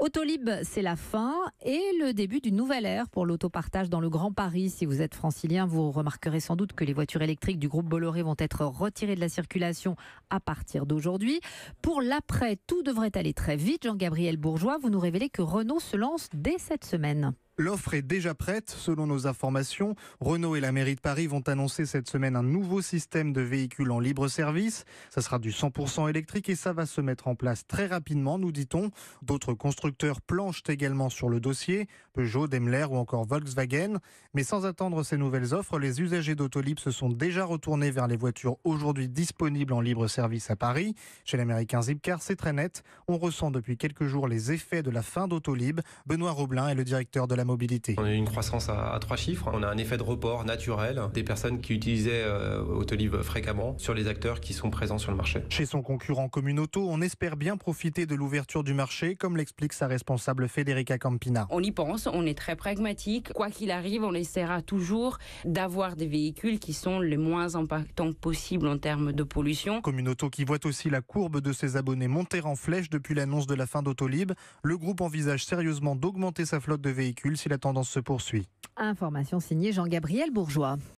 Autolib, c'est la fin et le début d'une nouvelle ère pour l'autopartage dans le Grand Paris. Si vous êtes francilien, vous remarquerez sans doute que les voitures électriques du groupe Bolloré vont être retirées de la circulation à partir d'aujourd'hui. Pour l'après, tout devrait aller très vite. Jean-Gabriel Bourgeois, vous nous révélez que Renault se lance dès cette semaine. L'offre est déjà prête, selon nos informations. Renault et la mairie de Paris vont annoncer cette semaine un nouveau système de véhicules en libre service. Ça sera du 100% électrique et ça va se mettre en place très rapidement, nous dit-on. D'autres constructeurs planchent également sur le dossier, Peugeot, Daimler ou encore Volkswagen. Mais sans attendre ces nouvelles offres, les usagers d'Autolib se sont déjà retournés vers les voitures aujourd'hui disponibles en libre service à Paris. Chez l'américain Zipcar, c'est très net. On ressent depuis quelques jours les effets de la fin d'Autolib. Benoît Roblin est le directeur de la on a une croissance à, trois chiffres. On a un effet de report naturel des personnes qui utilisaient euh, Autolib fréquemment sur les acteurs qui sont présents sur le marché. Chez son concurrent Communauto, on espère bien profiter de l'ouverture du marché, comme l'explique sa responsable Federica Campina. On y pense, on est très pragmatique. Quoi qu'il arrive, on essaiera toujours d'avoir des véhicules qui sont les moins impactants possibles en termes de pollution. Communauto qui voit aussi la courbe de ses abonnés monter en flèche depuis l'annonce de la fin d'Autolib. Le groupe envisage sérieusement d'augmenter sa flotte de véhicules si la tendance se poursuit. Information signée Jean-Gabriel Bourgeois.